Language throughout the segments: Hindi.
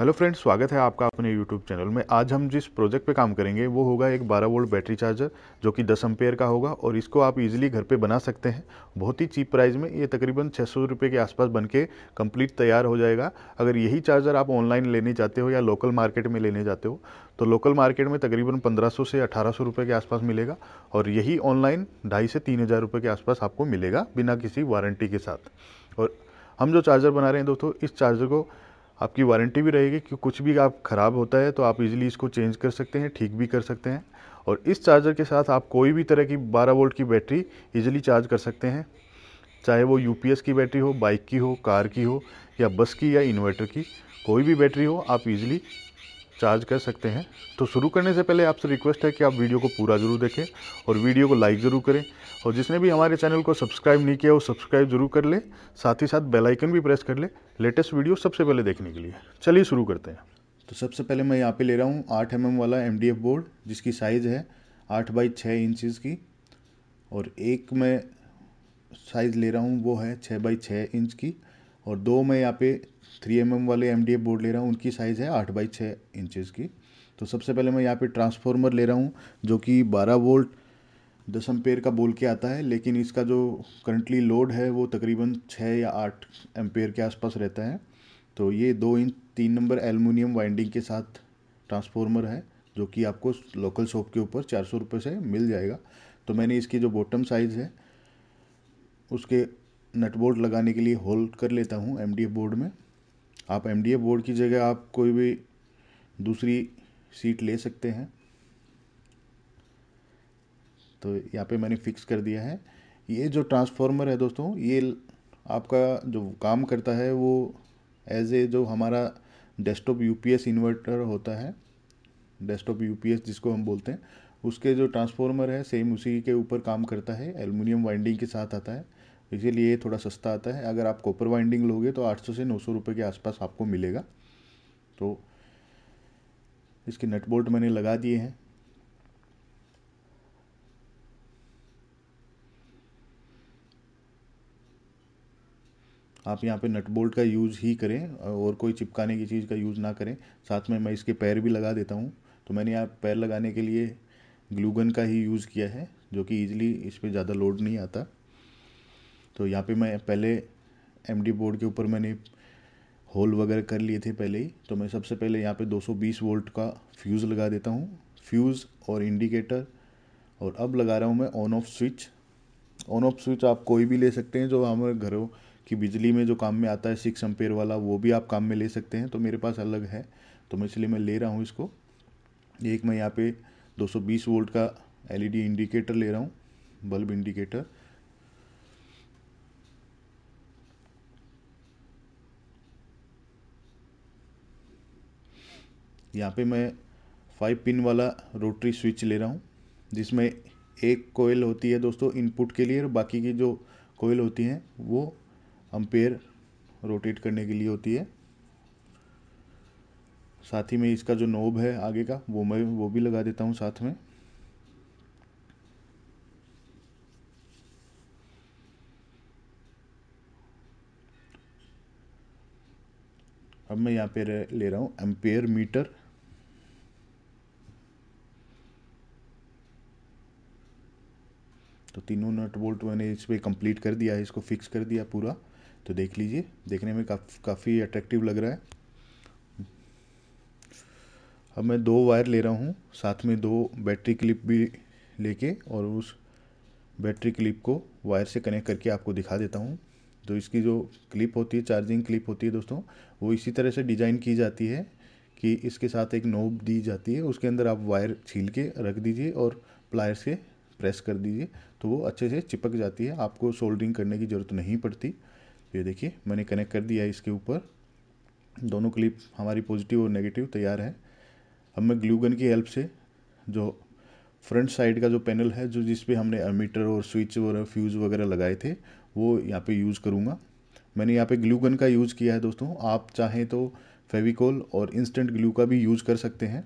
हेलो फ्रेंड्स स्वागत है आपका अपने यूट्यूब चैनल में आज हम जिस प्रोजेक्ट पे काम करेंगे वो होगा एक 12 वोल्ट बैटरी चार्जर जो कि 10 एम्पेयर का होगा और इसको आप इजीली घर पे बना सकते हैं बहुत ही चीप प्राइस में ये तकरीबन छः सौ के आसपास बन के कम्प्लीट तैयार हो जाएगा अगर यही चार्जर आप ऑनलाइन लेने जाते हो या लोकल मार्केट में लेने जाते हो तो लोकल मार्केट में तकरीबन 1500 से 1800 रुपए के आसपास मिलेगा और यही ऑनलाइन ढाई से तीन हज़ार के आसपास आपको मिलेगा बिना किसी वारंटी के साथ और हम जो चार्जर बना रहे हैं दोस्तों इस चार्जर को आपकी वारंटी भी रहेगी कि कुछ भी आप ख़राब होता है तो आप इजीली इसको चेंज कर सकते हैं ठीक भी कर सकते हैं और इस चार्जर के साथ आप कोई भी तरह की 12 वोल्ट की बैटरी इजीली चार्ज कर सकते हैं चाहे वो यू की बैटरी हो बाइक की हो कार की हो या बस की या इन्वर्टर की कोई भी बैटरी हो आप इजीली चार्ज कर सकते हैं तो शुरू करने से पहले आपसे रिक्वेस्ट है कि आप वीडियो को पूरा ज़रूर देखें और वीडियो को लाइक ज़रूर करें और जिसने भी हमारे चैनल को सब्सक्राइब नहीं किया वो सब्सक्राइब ज़रूर कर ले साथ ही साथ बेलाइकन भी प्रेस कर ले लेटेस्ट वीडियो सबसे पहले देखने के लिए चलिए शुरू करते हैं तो सबसे पहले मैं यहाँ पर ले रहा हूँ आठ एम वाला एम बोर्ड जिसकी साइज़ है आठ बाई छः इंचज़ की और एक मैं साइज़ ले रहा हूँ वो है छः बाई छः इंच की और दो मैं यहाँ पे थ्री एम एम वाले एम डी एफ बोर्ड ले रहा हूँ उनकी साइज़ है आठ बाई छः इंचज़ की तो सबसे पहले मैं यहाँ पे ट्रांसफार्मर ले रहा हूँ जो कि बारह वोल्ट दस एम्पेयर का बोल के आता है लेकिन इसका जो करंटली लोड है वो तकरीबन छः या आठ एम्पेयर के आसपास रहता है तो ये दो इंच तीन नंबर एलमिनियम वाइंडिंग के साथ ट्रांसफार्मर है जो कि आपको लोकल शॉप के ऊपर चार सौ रुपये से मिल जाएगा तो मैंने इसकी जो बॉटम साइज़ है उसके नट बोर्ड लगाने के लिए होल्ड कर लेता हूँ एम बोर्ड में आप एम बोर्ड की जगह आप कोई भी दूसरी सीट ले सकते हैं तो यहाँ पे मैंने फिक्स कर दिया है ये जो ट्रांसफार्मर है दोस्तों ये आपका जो काम करता है वो एज ए जो हमारा डेस्कटॉप यूपीएस इन्वर्टर होता है डेस्कटॉप यूपीएस जिसको हम बोलते हैं उसके जो ट्रांसफार्मर है सेम उसी के ऊपर काम करता है एलुमिनियम वाइंडिंग के साथ आता है इसीलिए ये थोड़ा सस्ता आता है अगर आप कॉपर वाइंडिंग लोगे तो 800 से 900 रुपए के आसपास आपको मिलेगा तो इसके नट बोल्ट मैंने लगा दिए हैं आप यहाँ पे नट बोल्ट का यूज़ ही करें और कोई चिपकाने की चीज़ का यूज़ ना करें साथ में मैं इसके पैर भी लगा देता हूँ तो मैंने यहाँ पैर लगाने के लिए ग्लूगन का ही यूज़ किया है जो कि ईजिली इस पर ज़्यादा लोड नहीं आता तो यहाँ पे मैं पहले डी बोर्ड के ऊपर मैंने होल वगैरह कर लिए थे पहले ही तो मैं सबसे पहले यहाँ पे 220 वोल्ट का फ्यूज़ लगा देता हूँ फ्यूज़ और इंडिकेटर और अब लगा रहा हूँ मैं on off switch on off switch आप कोई भी ले सकते हैं जो हमारे घरों की बिजली में जो काम में आता है सिक्स एम्पेयर वाला वो भी आप काम में ले सकते हैं तो मेरे पास अलग है तो मैं इसलिए मैं ले रहा हूँ इसको एक मैं यहाँ पे 220 वोल्ट का एलईडी इंडिकेटर ले रहा हूँ बल्ब इंडिकेटर यहाँ पे मैं फाइव पिन वाला रोटरी स्विच ले रहा हूँ जिसमें एक कोयल होती है दोस्तों इनपुट के लिए और बाकी की जो कोयल होती हैं वो अम्पेयर रोटेट करने के लिए होती है साथ ही में इसका जो नोब है आगे का वो मैं वो भी लगा देता हूँ साथ में अब मैं यहाँ पे ले रहा हूँ एम्पेयर मीटर तो तीनों नट बोल्ट मैंने इस पर कम्प्लीट कर दिया है इसको फिक्स कर दिया पूरा तो देख लीजिए देखने में काफ़ काफ़ी अट्रैक्टिव लग रहा है अब मैं दो वायर ले रहा हूँ साथ में दो बैटरी क्लिप भी लेके और उस बैटरी क्लिप को वायर से कनेक्ट करके आपको दिखा देता हूँ तो इसकी जो क्लिप होती है चार्जिंग क्लिप होती है दोस्तों वो इसी तरह से डिज़ाइन की जाती है कि इसके साथ एक नोब दी जाती है उसके अंदर आप वायर छील के रख दीजिए और प्लायर से प्रेस कर दीजिए तो वो अच्छे से चिपक जाती है आपको सोल्डरिंग करने की ज़रूरत नहीं पड़ती ये देखिए मैंने कनेक्ट कर दिया है इसके ऊपर दोनों क्लिप हमारी पॉजिटिव और नेगेटिव तैयार है अब मैं ग्लूगन की हेल्प से जो फ्रंट साइड का जो पैनल है जो जिस पे हमने अमीटर और स्विच और फ्यूज़ वगैरह लगाए थे वो यहाँ पे यूज़ करूँगा मैंने यहाँ पे ग्लूगन का यूज़ किया है दोस्तों आप चाहें तो फेविकोल और इंस्टेंट ग्लू का भी यूज़ कर सकते हैं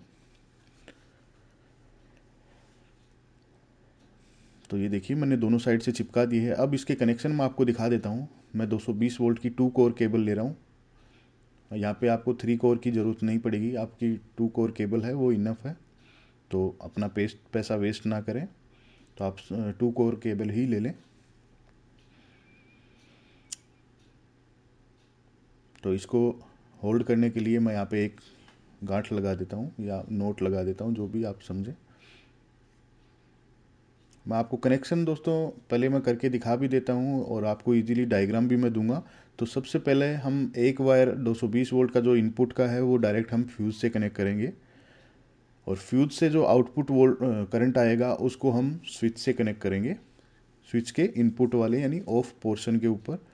तो ये देखिए मैंने दोनों साइड से चिपका दी है अब इसके कनेक्शन मैं आपको दिखा देता हूँ मैं 220 वोल्ट की टू कोर केबल ले रहा हूँ यहाँ पे आपको थ्री कोर की ज़रूरत नहीं पड़ेगी आपकी टू कोर केबल है वो इनफ है तो अपना पेस्ट पैसा वेस्ट ना करें तो आप टू कोर केबल ही ले लें तो इसको होल्ड करने के लिए मैं यहाँ पे एक गांठ लगा देता हूँ या नोट लगा देता हूँ जो भी आप समझें मैं आपको कनेक्शन दोस्तों पहले मैं करके दिखा भी देता हूँ और आपको इजीली डायग्राम भी मैं दूंगा तो सबसे पहले हम एक वायर 220 वोल्ट का जो इनपुट का है वो डायरेक्ट हम फ्यूज़ से कनेक्ट करेंगे और फ्यूज से जो आउटपुट वोल्ट करंट आएगा उसको हम स्विच से कनेक्ट करेंगे स्विच के इनपुट वाले यानी ऑफ पोर्शन के ऊपर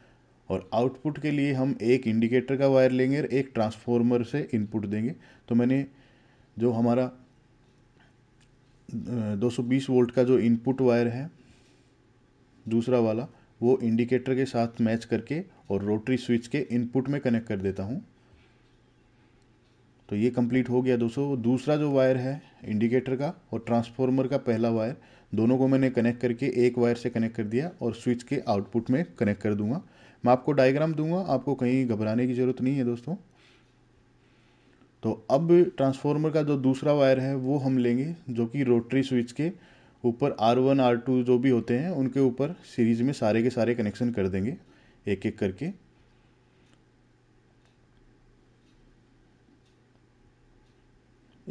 और आउटपुट के लिए हम एक इंडिकेटर का वायर लेंगे और एक ट्रांसफार्मर से इनपुट देंगे तो मैंने जो हमारा 220 वोल्ट का जो इनपुट वायर है दूसरा वाला वो इंडिकेटर के साथ मैच करके और रोटरी स्विच के इनपुट में कनेक्ट कर देता हूँ तो ये कंप्लीट हो गया दोस्तों दूसरा जो वायर है इंडिकेटर का और ट्रांसफार्मर का पहला वायर दोनों को मैंने कनेक्ट करके एक वायर से कनेक्ट कर दिया और स्विच के आउटपुट में कनेक्ट कर दूंगा मैं आपको डायग्राम दूंगा आपको कहीं घबराने की ज़रूरत नहीं है दोस्तों तो अब ट्रांसफार्मर का जो दूसरा वायर है वो हम लेंगे जो कि रोटरी स्विच के ऊपर आर वन आर टू जो भी होते हैं उनके ऊपर सीरीज में सारे के सारे कनेक्शन कर देंगे एक एक करके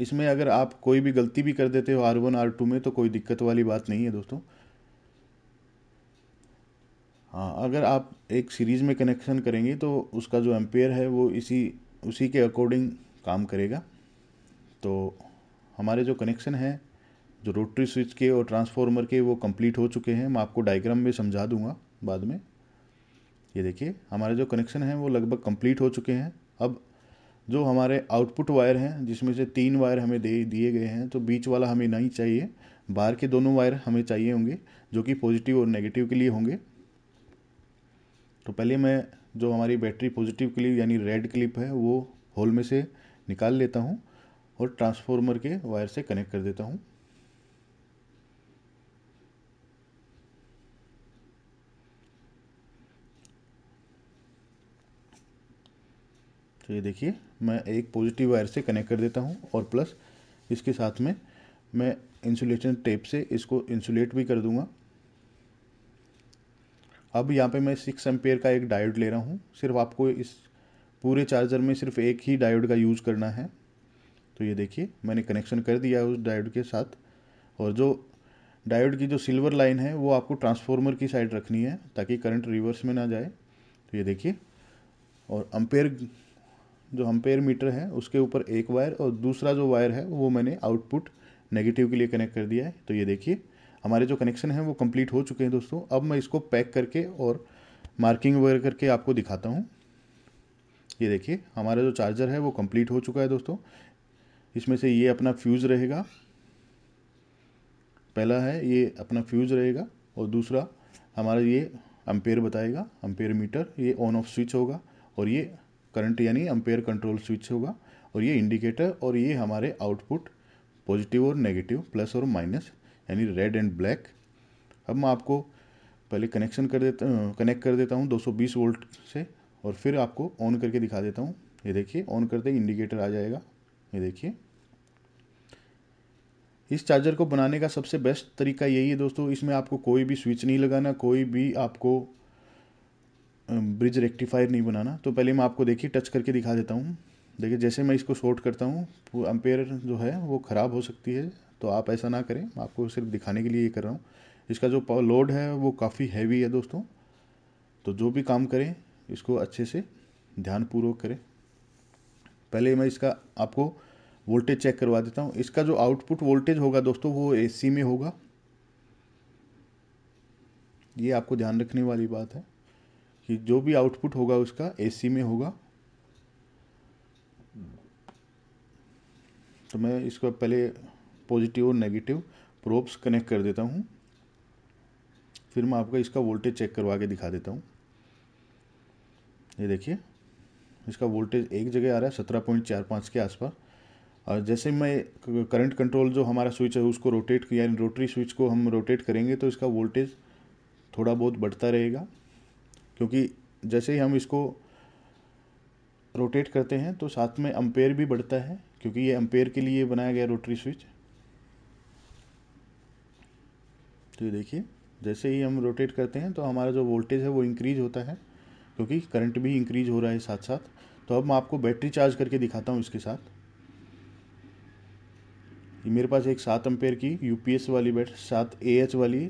इसमें अगर आप कोई भी गलती भी कर देते हो आर वन आर टू में तो कोई दिक्कत वाली बात नहीं है दोस्तों हाँ अगर आप एक सीरीज़ में कनेक्शन करेंगे तो उसका जो एम्पेयर है वो इसी उसी के अकॉर्डिंग काम करेगा तो हमारे जो कनेक्शन हैं जो रोटरी स्विच के और ट्रांसफार्मर के वो कंप्लीट हो चुके हैं मैं आपको डायग्राम में समझा दूंगा बाद में ये देखिए हमारे जो कनेक्शन हैं वो लगभग कंप्लीट हो चुके हैं अब जो हमारे आउटपुट वायर हैं जिसमें से तीन वायर हमें दे दिए गए हैं तो बीच वाला हमें नहीं चाहिए बाहर के दोनों वायर हमें चाहिए होंगे जो कि पॉजिटिव और नेगेटिव के लिए होंगे तो पहले मैं जो हमारी बैटरी पॉजिटिव के लिए यानी रेड क्लिप है वो होल में से निकाल लेता हूँ और ट्रांसफॉर्मर के वायर से कनेक्ट कर देता हूँ तो ये देखिए मैं एक पॉजिटिव वायर से कनेक्ट कर देता हूँ और प्लस इसके साथ में मैं इंसुलेशन टेप से इसको इंसुलेट भी कर दूंगा अब यहाँ पे मैं सिक्स एम्पेयर का एक डायोड ले रहा हूँ सिर्फ आपको इस पूरे चार्जर में सिर्फ एक ही डायोड का यूज़ करना है तो ये देखिए मैंने कनेक्शन कर दिया उस डायोड के साथ और जो डायोड की जो सिल्वर लाइन है वो आपको ट्रांसफॉर्मर की साइड रखनी है ताकि करंट रिवर्स में ना जाए तो ये देखिए और अम्पेयर जो अम्पेयर मीटर है उसके ऊपर एक वायर और दूसरा जो वायर है वो मैंने आउटपुट नेगेटिव के लिए कनेक्ट कर दिया है तो ये देखिए हमारे जो कनेक्शन है वो कंप्लीट हो चुके हैं दोस्तों अब मैं इसको पैक करके और मार्किंग वगैरह करके आपको दिखाता हूँ ये देखिए हमारा जो चार्जर है वो कंप्लीट हो चुका है दोस्तों इसमें से ये अपना फ्यूज़ रहेगा पहला है ये अपना फ्यूज़ रहेगा और दूसरा हमारा ये अम्पेयर बताएगा अम्पेयर मीटर ये ऑन ऑफ स्विच होगा और ये करंट यानी अम्पेयर कंट्रोल स्विच होगा और ये इंडिकेटर और ये हमारे आउटपुट पॉजिटिव और नेगेटिव प्लस और माइनस यानी रेड एंड ब्लैक अब मैं आपको पहले कनेक्शन कर देता कनेक्ट कर देता हूँ 220 वोल्ट से और फिर आपको ऑन करके दिखा देता हूँ ये देखिए ऑन करते ही इंडिकेटर आ जाएगा ये देखिए इस चार्जर को बनाने का सबसे बेस्ट तरीका यही है दोस्तों इसमें आपको कोई भी स्विच नहीं लगाना कोई भी आपको ब्रिज रेक्टिफायर नहीं बनाना तो पहले मैं आपको देखिए टच करके दिखा देता हूँ देखिए जैसे मैं इसको शॉर्ट करता हूँ अम्पेयर जो है वो ख़राब हो सकती है तो आप ऐसा ना करें मैं आपको सिर्फ दिखाने के लिए ये कर रहा हूँ इसका जो लोड है वो काफ़ी हैवी है दोस्तों तो जो भी काम करें इसको अच्छे से ध्यानपूर्वक करें पहले मैं इसका आपको वोल्टेज चेक करवा देता हूँ इसका जो आउटपुट वोल्टेज होगा दोस्तों वो एसी में होगा ये आपको ध्यान रखने वाली बात है कि जो भी आउटपुट होगा उसका एसी में होगा तो मैं इसको पहले पॉजिटिव और नेगेटिव प्रोप्स कनेक्ट कर देता हूँ फिर मैं आपका इसका वोल्टेज चेक करवा के दिखा देता हूँ ये देखिए इसका वोल्टेज एक जगह आ रहा है सत्रह पॉइंट चार पाँच के आसपास और जैसे मैं करंट कंट्रोल जो हमारा स्विच है उसको रोटेट किया यानी रोटरी स्विच को हम रोटेट करेंगे तो इसका वोल्टेज थोड़ा बहुत बढ़ता रहेगा क्योंकि जैसे ही हम इसको रोटेट करते हैं तो साथ में अम्पेयर भी बढ़ता है क्योंकि ये अम्पेयर के लिए बनाया गया रोटरी स्विच तो ये देखिए जैसे ही हम रोटेट करते हैं तो हमारा जो वोल्टेज है वो इंक्रीज होता है क्योंकि करंट भी इंक्रीज हो रहा है साथ साथ तो अब मैं आपको बैटरी चार्ज करके दिखाता हूँ इसके साथ ये मेरे पास एक सात एम्पेयर की यूपीएस वाली बैटरी सात ए वाली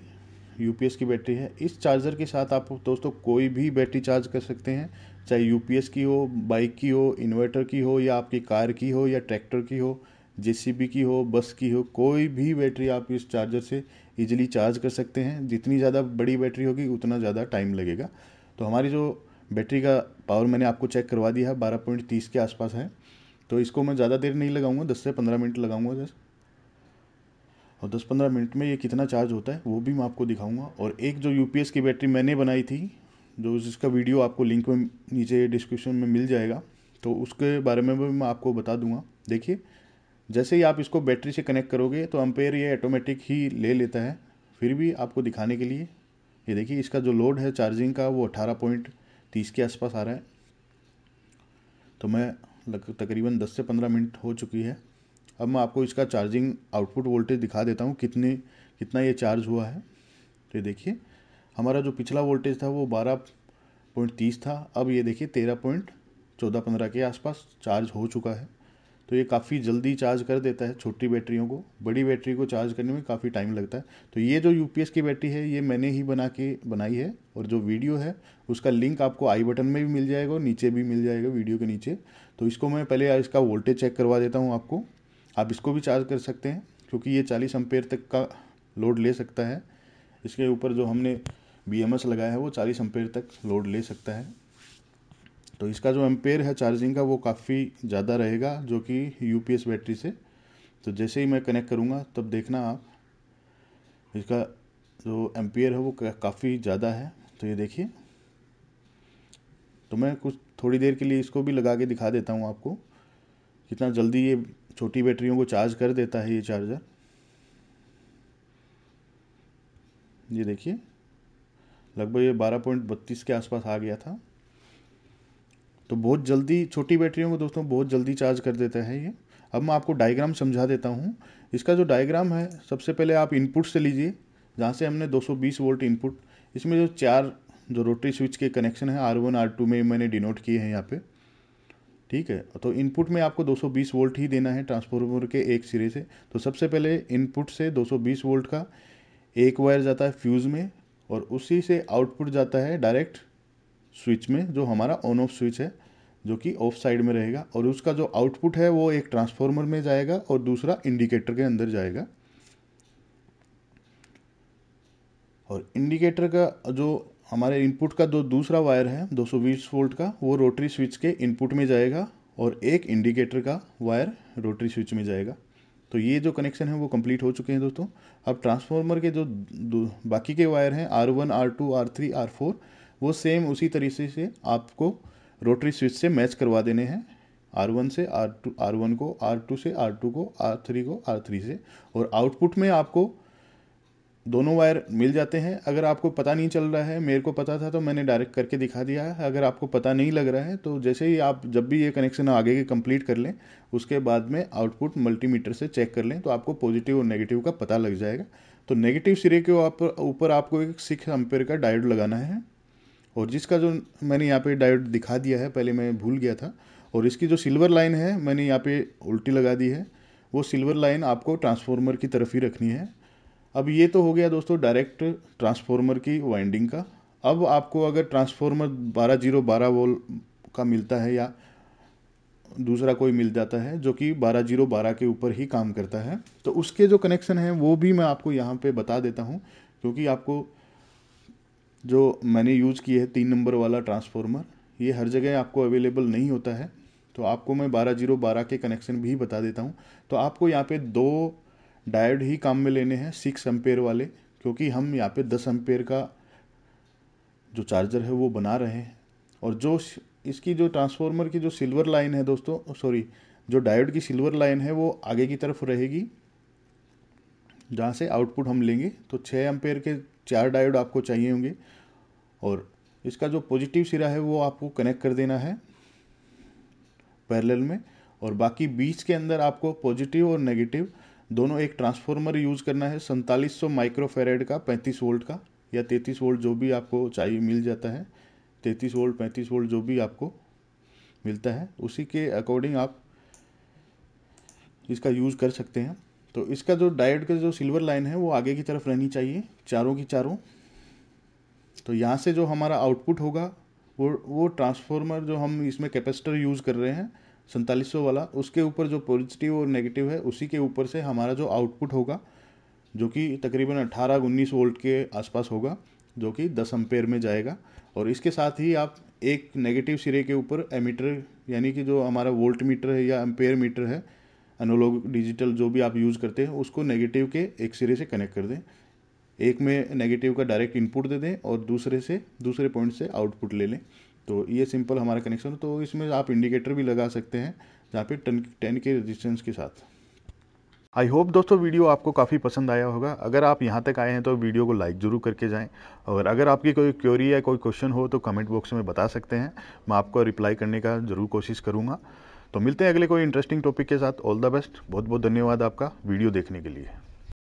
यू की बैटरी है इस चार्जर के साथ आप दोस्तों कोई भी बैटरी चार्ज कर सकते हैं चाहे यू की हो बाइक की हो इन्वर्टर की हो या आपकी कार की हो या ट्रैक्टर की हो जे की हो बस की हो कोई भी बैटरी आप इस चार्जर से इजीली चार्ज कर सकते हैं जितनी ज़्यादा बड़ी बैटरी होगी उतना ज़्यादा टाइम लगेगा तो हमारी जो बैटरी का पावर मैंने आपको चेक करवा दिया है बारह पॉइंट तीस के आसपास है तो इसको मैं ज़्यादा देर नहीं लगाऊंगा दस से पंद्रह मिनट लगाऊंगा जस्ट और दस पंद्रह मिनट में ये कितना चार्ज होता है वो भी मैं आपको दिखाऊंगा और एक जो यू की बैटरी मैंने बनाई थी जो जिसका वीडियो आपको लिंक में नीचे डिस्क्रिप्शन में मिल जाएगा तो उसके बारे में भी मैं आपको बता दूंगा देखिए जैसे ही आप इसको बैटरी से कनेक्ट करोगे तो अम्पेयर ये ऑटोमेटिक ही ले लेता है फिर भी आपको दिखाने के लिए ये देखिए इसका जो लोड है चार्जिंग का वो अठारह पॉइंट तीस के आसपास आ रहा है तो मैं लग तकरीबन दस से पंद्रह मिनट हो चुकी है अब मैं आपको इसका चार्जिंग आउटपुट वोल्टेज दिखा देता हूँ कितने कितना ये चार्ज हुआ है तो ये देखिए हमारा जो पिछला वोल्टेज था वो बारह पॉइंट तीस था अब ये देखिए तेरह पॉइंट चौदह पंद्रह के आसपास चार्ज हो चुका है तो ये काफ़ी जल्दी चार्ज कर देता है छोटी बैटरियों को बड़ी बैटरी को चार्ज करने में काफ़ी टाइम लगता है तो ये जो यू की बैटरी है ये मैंने ही बना के बनाई है और जो वीडियो है उसका लिंक आपको आई बटन में भी मिल जाएगा और नीचे भी मिल जाएगा वीडियो के नीचे तो इसको मैं पहले इसका वोल्टेज चेक करवा देता हूँ आपको आप इसको भी चार्ज कर सकते हैं क्योंकि ये चालीस एम्पेयर तक का लोड ले सकता है इसके ऊपर जो हमने बी लगाया है वो चालीस एम्पेयर तक लोड ले सकता है तो इसका जो एम्पेयर है चार्जिंग का वो काफ़ी ज़्यादा रहेगा जो कि यू बैटरी से तो जैसे ही मैं कनेक्ट करूँगा तब देखना आप इसका जो एम्पेयर है वो काफ़ी ज़्यादा है तो ये देखिए तो मैं कुछ थोड़ी देर के लिए इसको भी लगा के दिखा देता हूँ आपको कितना जल्दी ये छोटी बैटरियों को चार्ज कर देता है ये चार्जर ये देखिए लगभग ये बारह पॉइंट बत्तीस के आसपास आ गया था तो बहुत जल्दी छोटी बैटरियों को दोस्तों बहुत जल्दी चार्ज कर देता है ये अब मैं आपको डायग्राम समझा देता हूँ इसका जो डायग्राम है सबसे पहले आप इनपुट से लीजिए जहाँ से हमने 220 वोल्ट इनपुट इसमें जो चार जो रोटरी स्विच के कनेक्शन है आर वन आर टू में मैंने डिनोट किए हैं यहाँ पे ठीक है तो इनपुट में आपको 220 वोल्ट ही देना है ट्रांसफार्मर के एक सिरे से तो सबसे पहले इनपुट से 220 वोल्ट का एक वायर जाता है फ्यूज़ में और उसी से आउटपुट जाता है डायरेक्ट स्विच में जो हमारा ऑन ऑफ स्विच है जो कि ऑफ साइड में रहेगा और उसका जो आउटपुट है वो एक ट्रांसफॉर्मर में जाएगा और दूसरा इंडिकेटर के अंदर जाएगा और इंडिकेटर का जो हमारे इनपुट का जो दूसरा वायर है 220 वोल्ट का वो रोटरी स्विच के इनपुट में जाएगा और एक इंडिकेटर का वायर रोटरी स्विच में जाएगा तो ये जो कनेक्शन है वो कंप्लीट हो चुके हैं दोस्तों अब ट्रांसफार्मर के जो बाकी के वायर हैं R one R two R three R four वो सेम उसी तरीके से आपको रोटरी स्विच से मैच करवा देने हैं आर वन से आर टू आर वन को आर टू से आर टू को आर थ्री को आर थ्री से और आउटपुट में आपको दोनों वायर मिल जाते हैं अगर आपको पता नहीं चल रहा है मेरे को पता था तो मैंने डायरेक्ट करके दिखा दिया है अगर आपको पता नहीं लग रहा है तो जैसे ही आप जब भी ये कनेक्शन आगे के कंप्लीट कर लें उसके बाद में आउटपुट मल्टीमीटर से चेक कर लें तो आपको पॉजिटिव और नेगेटिव का पता लग जाएगा तो नेगेटिव सिरे के ऊपर आपको एक सिक्स एम्पेयर का डायोड लगाना है और जिसका जो मैंने यहाँ पे डायोड दिखा दिया है पहले मैं भूल गया था और इसकी जो सिल्वर लाइन है मैंने यहाँ पे उल्टी लगा दी है वो सिल्वर लाइन आपको ट्रांसफॉर्मर की तरफ ही रखनी है अब ये तो हो गया दोस्तों डायरेक्ट ट्रांसफॉर्मर की वाइंडिंग का अब आपको अगर ट्रांसफॉर्मर बारह जीरो बारह वोल का मिलता है या दूसरा कोई मिल जाता है जो कि बारह जीरो बारह के ऊपर ही काम करता है तो उसके जो कनेक्शन हैं वो भी मैं आपको यहाँ पे बता देता हूँ क्योंकि आपको जो मैंने यूज़ की है तीन नंबर वाला ट्रांसफार्मर ये हर जगह आपको अवेलेबल नहीं होता है तो आपको मैं बारह जीरो बारह के कनेक्शन भी बता देता हूँ तो आपको यहाँ पे दो डायोड ही काम में लेने हैं सिक्स एम्पेयर वाले क्योंकि हम यहाँ पे दस एम्पेयर का जो चार्जर है वो बना रहे हैं और जो इसकी जो ट्रांसफार्मर की जो सिल्वर लाइन है दोस्तों सॉरी जो डायोड की सिल्वर लाइन है वो आगे की तरफ रहेगी जहाँ से आउटपुट हम लेंगे तो छः एम्पेयर के चार डायोड आपको चाहिए होंगे और इसका जो पॉजिटिव सिरा है वो आपको कनेक्ट कर देना है पैरेलल में और बाकी बीच के अंदर आपको पॉजिटिव और नेगेटिव दोनों एक ट्रांसफॉर्मर यूज़ करना है सैंतालीस सौ माइक्रोफेरेड का पैंतीस वोल्ट का या तैंतीस वोल्ट जो भी आपको चाहिए मिल जाता है तैंतीस वोल्ट पैंतीस वोल्ट जो भी आपको मिलता है उसी के अकॉर्डिंग आप इसका यूज़ कर सकते हैं तो इसका जो डायोड का जो सिल्वर लाइन है वो आगे की तरफ रहनी चाहिए चारों की चारों तो यहाँ से जो हमारा आउटपुट होगा वो वो ट्रांसफॉर्मर जो हम इसमें कैपेसिटर यूज़ कर रहे हैं सैंतालीस वाला उसके ऊपर जो पॉजिटिव और नेगेटिव है उसी के ऊपर से हमारा जो आउटपुट होगा जो कि तकरीबन 18 उन्नीस वोल्ट के आसपास होगा जो कि दस अम्पेयर में जाएगा और इसके साथ ही आप एक नेगेटिव सिरे के ऊपर एमीटर यानी कि जो हमारा वोल्ट मीटर है या एम्पेयर मीटर है एनोलॉग डिजिटल जो भी आप यूज़ करते हैं उसको नेगेटिव के एक सिरे से कनेक्ट कर दें एक में नेगेटिव का डायरेक्ट इनपुट दे दें और दूसरे से दूसरे पॉइंट से आउटपुट ले लें तो ये सिंपल हमारा कनेक्शन तो इसमें आप इंडिकेटर भी लगा सकते हैं जहाँ पे टन टेन के रेजिस्टेंस के साथ आई होप दोस्तों वीडियो आपको काफ़ी पसंद आया होगा अगर आप यहाँ तक आए हैं तो वीडियो को लाइक ज़रूर करके जाएं और अगर आपकी कोई क्योरी या कोई क्वेश्चन हो तो कमेंट बॉक्स में बता सकते हैं मैं आपको रिप्लाई करने का ज़रूर कोशिश करूँगा तो मिलते हैं अगले कोई इंटरेस्टिंग टॉपिक के साथ ऑल द बेस्ट बहुत बहुत धन्यवाद आपका वीडियो देखने के लिए